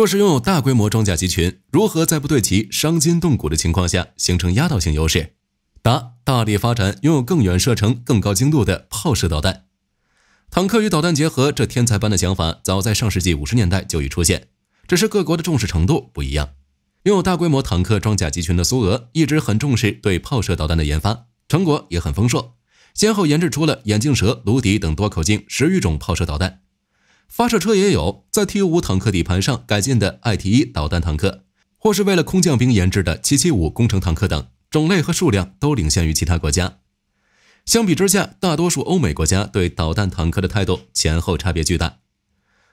若是拥有大规模装甲集群，如何在不对其伤筋动骨的情况下形成压倒性优势？答：大力发展拥有更远射程、更高精度的炮射导弹。坦克与导弹结合，这天才般的想法早在上世纪五十年代就已出现，只是各国的重视程度不一样。拥有大规模坦克装甲集群的苏俄一直很重视对炮射导弹的研发，成果也很丰硕，先后研制出了眼镜蛇、卢迪等多口径十余种炮射导弹。发射车也有在 T 五坦克底盘上改进的 I T 一导弹坦克，或是为了空降兵研制的七七五工程坦克等，种类和数量都领先于其他国家。相比之下，大多数欧美国家对导弹坦克的态度前后差别巨大。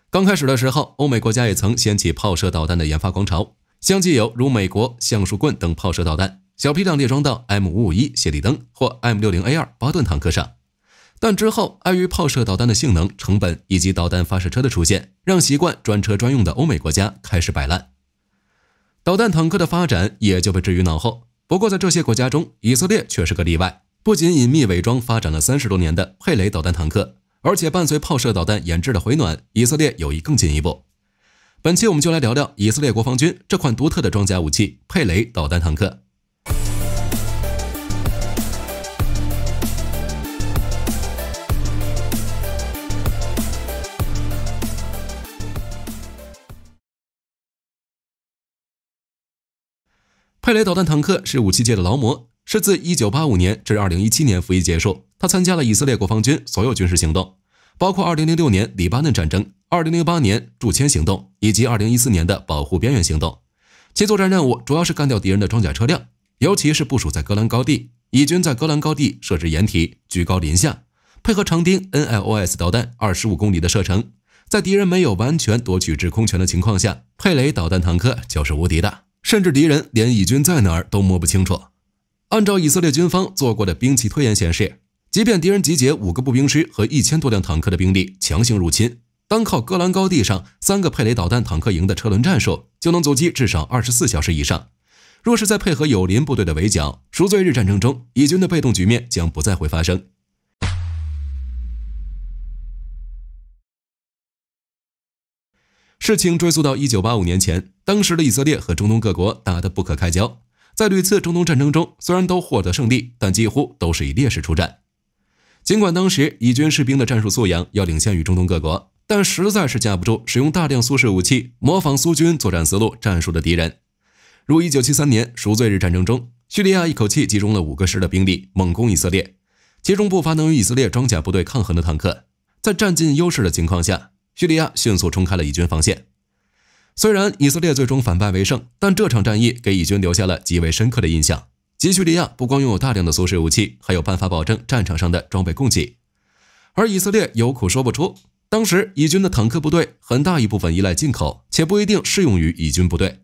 刚开始的时候，欧美国家也曾掀起炮射导弹的研发狂潮，相继有如美国橡树棍等炮射导弹小批量列装到 M 五五一谢里登或 M 六零 A 二巴顿坦克上。但之后，碍于炮射导弹的性能、成本以及导弹发射车的出现，让习惯专车专用的欧美国家开始摆烂，导弹坦克的发展也就被置于脑后。不过，在这些国家中，以色列却是个例外，不仅隐秘伪装发展了三十多年的佩雷导弹坦克，而且伴随炮射导弹研制的回暖，以色列有意更进一步。本期我们就来聊聊以色列国防军这款独特的装甲武器——佩雷导弹坦克。佩雷导弹坦克是武器界的劳模，是自1985年至2017年服役结束。他参加了以色列国防军所有军事行动，包括2006年黎巴嫩战争、2008年驻签行动以及2014年的保护边缘行动。其作战任务主要是干掉敌人的装甲车辆，尤其是部署在戈兰高地。以军在戈兰高地设置掩体，居高临下，配合长钉 NLOS 导弹，二十五公里的射程，在敌人没有完全夺取制空权的情况下，佩雷导弹坦克就是无敌的。甚至敌人连以军在哪儿都摸不清楚。按照以色列军方做过的兵器推演显示，即便敌人集结五个步兵师和一千多辆坦克的兵力强行入侵，单靠戈兰高地上三个佩雷导弹坦克营的车轮战术就能阻击至少二十四小时以上。若是再配合友邻部队的围剿，赎罪日战争中以军的被动局面将不再会发生。事情追溯到一九八五年前，当时的以色列和中东各国打得不可开交。在屡次中东战争中，虽然都获得胜利，但几乎都是以劣势出战。尽管当时以军士兵的战术素养要领先于中东各国，但实在是架不住使用大量苏式武器、模仿苏军作战思路、战术的敌人。如一九七三年赎罪日战争中，叙利亚一口气集中了五个师的兵力猛攻以色列，其中不乏能与以色列装甲部队抗衡的坦克。在占尽优势的情况下。叙利亚迅速冲开了以军防线。虽然以色列最终反败为胜，但这场战役给以军留下了极为深刻的印象。即叙利亚不光拥有大量的苏式武器，还有办法保证战场上的装备供给。而以色列有苦说不出。当时以军的坦克部队很大一部分依赖进口，且不一定适用于以军部队。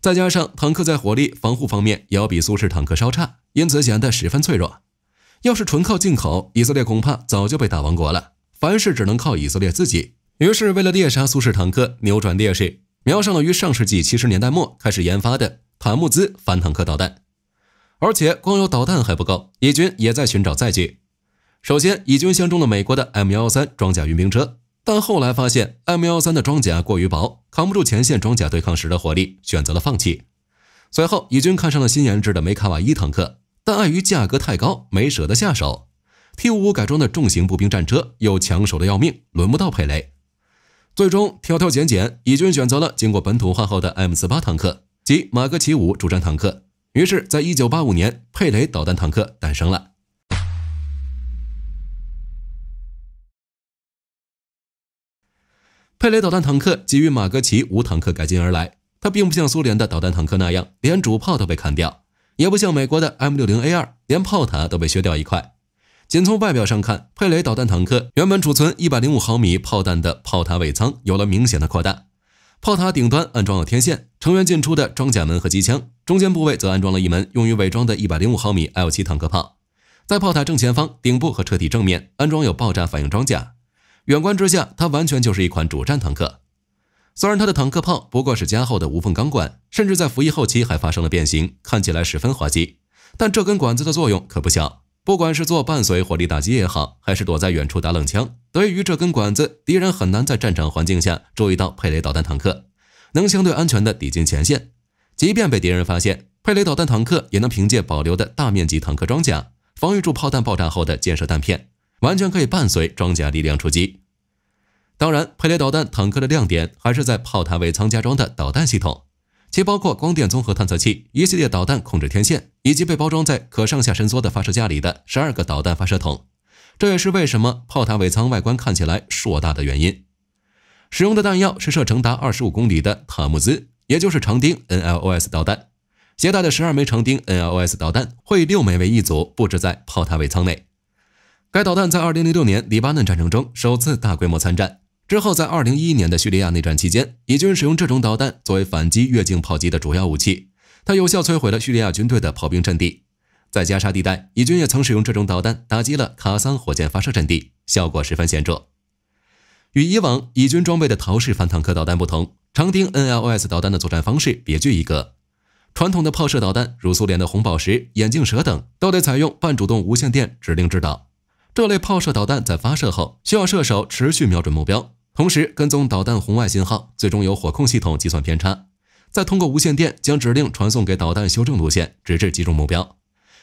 再加上坦克在火力防护方面也要比苏式坦克稍差，因此显得十分脆弱。要是纯靠进口，以色列恐怕早就被打亡国了。凡事只能靠以色列自己。于是，为了猎杀苏式坦克，扭转劣势，瞄上了于上世纪七十年代末开始研发的坦木兹反坦克导弹。而且，光有导弹还不够，以军也在寻找载具。首先，以军相中了美国的 M 幺三装甲运兵车，但后来发现 M 幺三的装甲过于薄，扛不住前线装甲对抗时的火力，选择了放弃。随后，以军看上了新研制的梅卡瓦伊坦克，但碍于价格太高，没舍得下手。T 五五改装的重型步兵战车又抢手的要命，轮不到佩雷。最终挑挑拣拣，以军选择了经过本土化后的 M 四八坦克及马格奇五主战坦克。于是，在一九八五年，佩雷导弹坦克诞生了。佩雷导弹坦克基于马格奇五坦克改进而来，它并不像苏联的导弹坦克那样连主炮都被砍掉，也不像美国的 M 六零 A 二连炮塔都被削掉一块。仅从外表上看，佩雷导弹坦克原本储存一百零五毫米炮弹的炮塔尾舱有了明显的扩大，炮塔顶端安装有天线、成员进出的装甲门和机枪，中间部位则安装了一门用于伪装的一百零五毫米 L7 坦克炮，在炮塔正前方顶部和车体正面安装有爆炸反应装甲，远观之下，它完全就是一款主战坦克。虽然它的坦克炮不过是加厚的无缝钢管，甚至在服役后期还发生了变形，看起来十分滑稽，但这根管子的作用可不小。不管是做伴随火力打击也好，还是躲在远处打冷枪，得益于这根管子，敌人很难在战场环境下注意到佩雷导弹坦克，能相对安全的抵近前线。即便被敌人发现，佩雷导弹坦克也能凭借保留的大面积坦克装甲，防御住炮弹爆炸后的建设弹片，完全可以伴随装甲力量出击。当然，佩雷导弹坦克的亮点还是在炮塔为仓加装的导弹系统。其包括光电综合探测器、一系列导弹控制天线，以及被包装在可上下伸缩的发射架里的十二个导弹发射筒。这也是为什么炮塔尾舱外观看起来硕大的原因。使用的弹药是射程达二十五公里的塔木兹，也就是长钉 NLOS 导弹。携带的十二枚长钉 NLOS 导弹会以六枚为一组布置在炮塔尾舱内。该导弹在二零零六年黎巴嫩战争中首次大规模参战。之后，在2011年的叙利亚内战期间，以军使用这种导弹作为反击越境炮击的主要武器，它有效摧毁了叙利亚军队的炮兵阵地。在加沙地带，以军也曾使用这种导弹打击了卡桑火箭发射阵地，效果十分显著。与以往以军装备的陶式反坦克导弹不同，长钉 NLOS 导弹的作战方式别具一格。传统的炮射导弹，如苏联的红宝石、眼镜蛇等，都得采用半主动无线电指令制导。这类炮射导弹在发射后，需要射手持续瞄准目标。同时跟踪导弹红外信号，最终由火控系统计算偏差，再通过无线电将指令传送给导弹修正路线，直至击中目标。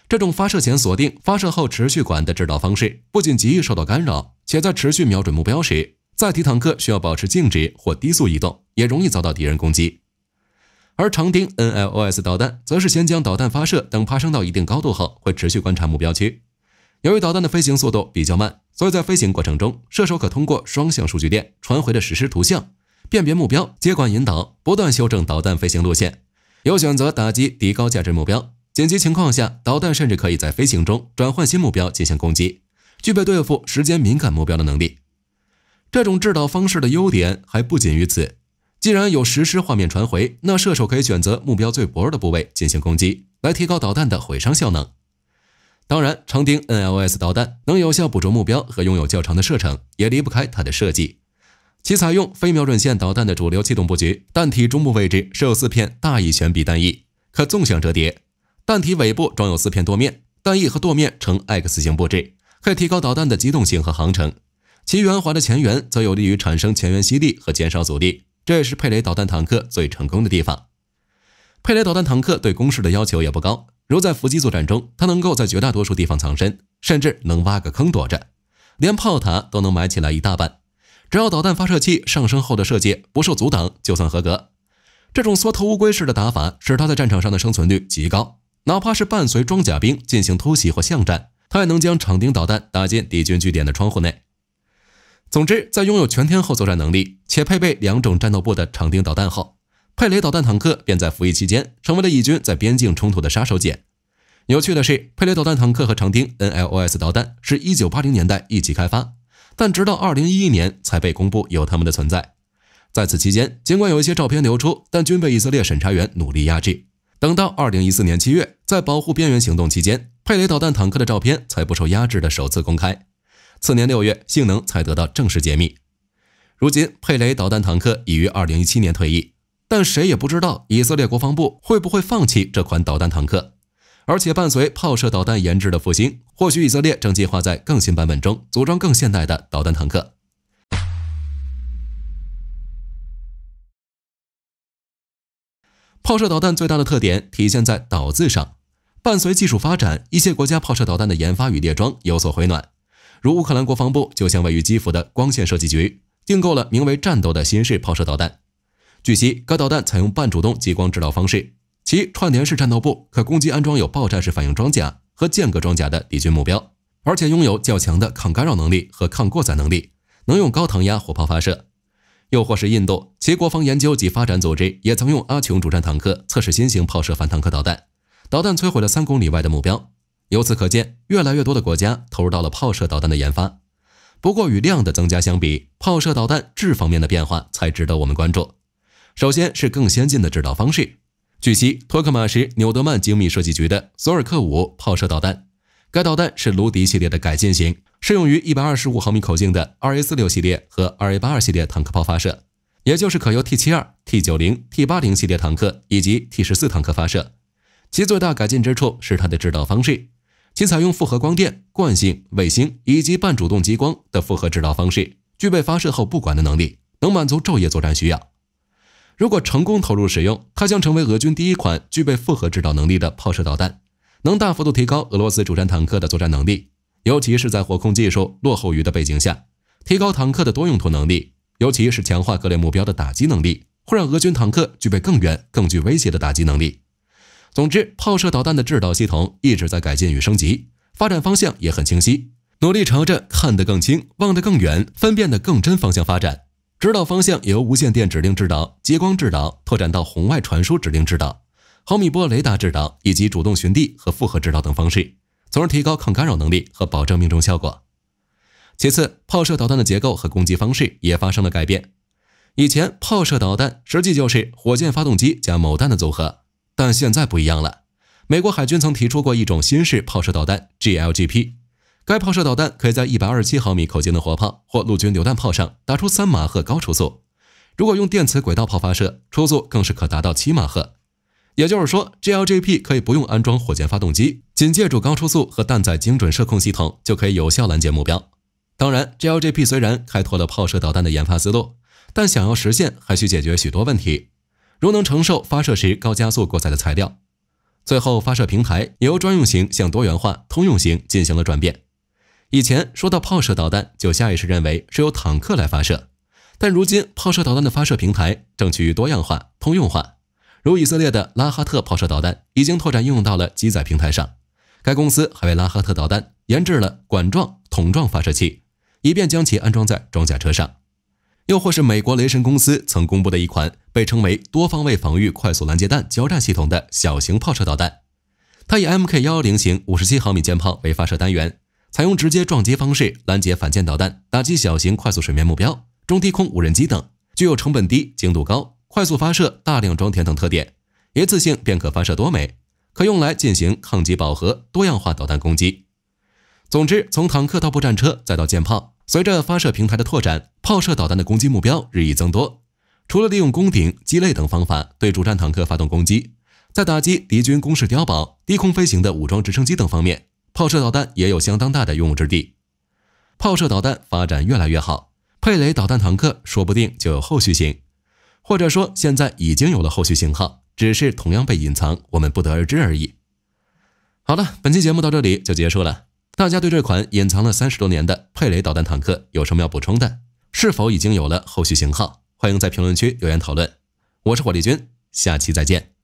这种发射前锁定、发射后持续管的制导方式，不仅极易受到干扰，且在持续瞄准目标时，载体坦克需要保持静止或低速移动，也容易遭到敌人攻击。而长钉 NLOS 导弹则是先将导弹发射，等爬升到一定高度后，会持续观察目标区。由于导弹的飞行速度比较慢，所以在飞行过程中，射手可通过双向数据链传回的实时图像，辨别目标，接管引导，不断修正导弹飞行路线，有选择打击敌高价值目标。紧急情况下，导弹甚至可以在飞行中转换新目标进行攻击，具备对付时间敏感目标的能力。这种制导方式的优点还不仅于此。既然有实时画面传回，那射手可以选择目标最薄弱的部位进行攻击，来提高导弹的毁伤效能。当然，长钉 n l s 导弹能有效捕捉目标和拥有较长的射程，也离不开它的设计。其采用非瞄准线导弹的主流气动布局，弹体中部位置设有四片大翼悬臂弹翼，可纵向折叠；弹体尾部装有四片舵面，弹翼和舵面呈 X 型布置，可以提高导弹的机动性和航程。其圆滑的前缘则有利于产生前缘吸力和减少阻力，这也是佩雷导弹坦克最成功的地方。佩雷导弹坦克对攻势的要求也不高。如在伏击作战中，它能够在绝大多数地方藏身，甚至能挖个坑躲着，连炮塔都能埋起来一大半。只要导弹发射器上升后的射界不受阻挡，就算合格。这种缩头乌龟式的打法使它在战场上的生存率极高。哪怕是伴随装甲兵进行突袭或巷战，它也能将长钉导弹打进敌军据点的窗户内。总之，在拥有全天候作战能力且配备两种战斗部的长钉导弹后，佩雷导弹坦克便在服役期间成为了以军在边境冲突的杀手锏。有趣的是，佩雷导弹坦克和长钉 NLOS 导弹是一九八零年代一起开发，但直到二零一一年才被公布有他们的存在。在此期间，尽管有一些照片流出，但均被以色列审查员努力压制。等到二零一四年七月，在保护边缘行动期间，佩雷导弹坦克的照片才不受压制的首次公开。次年六月，性能才得到正式解密。如今，佩雷导弹坦克已于二零一七年退役。但谁也不知道以色列国防部会不会放弃这款导弹坦克，而且伴随炮射导弹研制的复兴，或许以色列正计划在更新版本中组装更现代的导弹坦克。炮射导弹最大的特点体现在“导”字上，伴随技术发展，一些国家炮射导弹的研发与列装有所回暖，如乌克兰国防部就向位于基辅的光线设计局订购了名为“战斗”的新式炮射导弹。据悉，该导弹采用半主动激光制导方式，其串联式战斗部可攻击安装有爆炸式反应装甲和间隔装甲的敌军目标，而且拥有较强的抗干扰能力和抗过载能力，能用高膛压火炮发射。又或是印度，其国防研究及发展组织也曾用阿琼主战坦克测试新型炮射反坦克导弹，导弹摧毁了三公里外的目标。由此可见，越来越多的国家投入到了炮射导弹的研发。不过，与量的增加相比，炮射导弹质方面的变化才值得我们关注。首先是更先进的制导方式。据悉，托克马什纽德曼精密设计局的索尔克五炮射导弹，该导弹是卢迪系列的改进型，适用于一百二十五毫米口径的二 A 四六系列和二 A 八二系列坦克炮发射，也就是可由 T 七二、T 九零、T 八零系列坦克以及 T 十四坦克发射。其最大改进之处是它的制导方式，其采用复合光电、惯性、卫星以及半主动激光的复合制导方式，具备发射后不管的能力，能满足昼夜作战需要。如果成功投入使用，它将成为俄军第一款具备复合制导能力的炮射导弹，能大幅度提高俄罗斯主战坦克的作战能力，尤其是在火控技术落后于的背景下，提高坦克的多用途能力，尤其是强化各类目标的打击能力，会让俄军坦克具备更远、更具威胁的打击能力。总之，炮射导弹的制导系统一直在改进与升级，发展方向也很清晰，努力朝着看得更清、望得更远、分辨得更真方向发展。制导方向也由无线电指令制导、激光制导拓展到红外传输指令制导、毫米波雷达制导以及主动寻地和复合制导等方式，从而提高抗干扰能力和保证命中效果。其次，炮射导弹的结构和攻击方式也发生了改变。以前炮射导弹实际就是火箭发动机加某弹的组合，但现在不一样了。美国海军曾提出过一种新式炮射导弹 GLGP。该炮射导弹可以在一百二十七毫米口径的火炮或陆军榴弹炮上打出三马赫高初速，如果用电磁轨道炮发射，初速更是可达到七马赫。也就是说，GLJP 可以不用安装火箭发动机，仅借助高初速和弹载精准射控系统就可以有效拦截目标。当然，GLJP 虽然开拓了炮射导弹的研发思路，但想要实现还需解决许多问题，如能承受发射时高加速过载的材料，最后发射平台由专用型向多元化、通用型进行了转变。以前说到炮射导弹，就下意识认为是由坦克来发射，但如今炮射导弹的发射平台正趋于多样化、通用化。如以色列的拉哈特炮射导弹已经拓展应用到了机载平台上，该公司还为拉哈特导弹研制了管状、筒状发射器，以便将其安装在装甲车上。又或是美国雷神公司曾公布的一款被称为“多方位防御快速拦截弹交战系统”的小型炮射导弹，它以 Mk 幺幺零型五十七毫米舰炮为发射单元。采用直接撞击方式拦截反舰导弹，打击小型快速水面目标、中低空无人机等，具有成本低、精度高、快速发射、大量装填等特点，一次性便可发射多枚，可用来进行抗击饱和、多样化导弹攻击。总之，从坦克到步战车，再到舰炮，随着发射平台的拓展，炮射导弹的攻击目标日益增多。除了利用攻顶、击肋等方法对主战坦克发动攻击，在打击敌军攻势碉堡、低空飞行的武装直升机等方面。炮射导弹也有相当大的用武之地，炮射导弹发展越来越好，佩雷导弹坦克说不定就有后续型，或者说现在已经有了后续型号，只是同样被隐藏，我们不得而知而已。好了，本期节目到这里就结束了。大家对这款隐藏了三十多年的佩雷导弹坦克有什么要补充的？是否已经有了后续型号？欢迎在评论区留言讨论。我是火力军，下期再见。